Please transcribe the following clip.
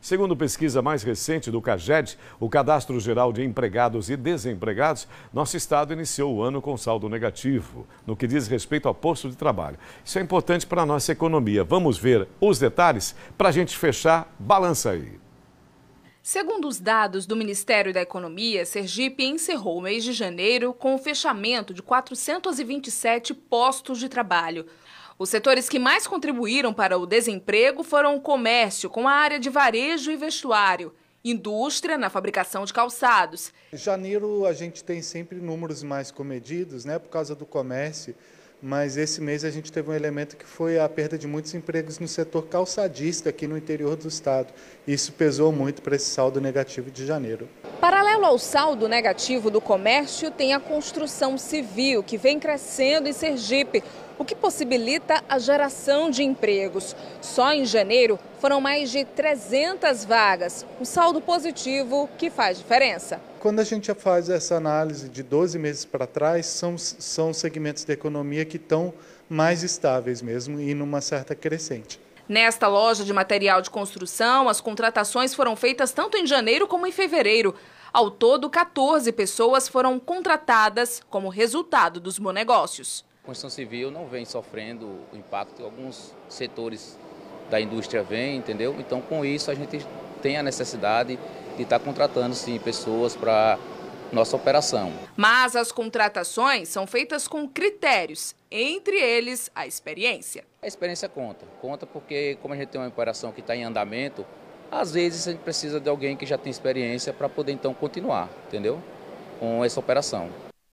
Segundo pesquisa mais recente do CAGED, o Cadastro Geral de Empregados e Desempregados, nosso estado iniciou o ano com saldo negativo no que diz respeito ao posto de trabalho. Isso é importante para a nossa economia. Vamos ver os detalhes para a gente fechar. Balança aí. Segundo os dados do Ministério da Economia, Sergipe encerrou o mês de janeiro com o fechamento de 427 postos de trabalho. Os setores que mais contribuíram para o desemprego foram o comércio, com a área de varejo e vestuário, indústria na fabricação de calçados. Em janeiro a gente tem sempre números mais comedidos, né, por causa do comércio, mas esse mês a gente teve um elemento que foi a perda de muitos empregos no setor calçadista aqui no interior do estado. Isso pesou muito para esse saldo negativo de janeiro. Paralelo ao saldo negativo do comércio, tem a construção civil, que vem crescendo em Sergipe, o que possibilita a geração de empregos. Só em janeiro foram mais de 300 vagas, um saldo positivo que faz diferença. Quando a gente faz essa análise de 12 meses para trás, são, são segmentos da economia que estão mais estáveis mesmo e numa certa crescente. Nesta loja de material de construção, as contratações foram feitas tanto em janeiro como em fevereiro. Ao todo, 14 pessoas foram contratadas como resultado dos negócios construção civil não vem sofrendo o impacto, alguns setores da indústria vêm, entendeu? Então, com isso, a gente tem a necessidade de estar tá contratando, sim, pessoas para nossa operação. Mas as contratações são feitas com critérios, entre eles a experiência. A experiência conta, conta porque como a gente tem uma operação que está em andamento, às vezes a gente precisa de alguém que já tem experiência para poder então continuar, entendeu? Com essa operação.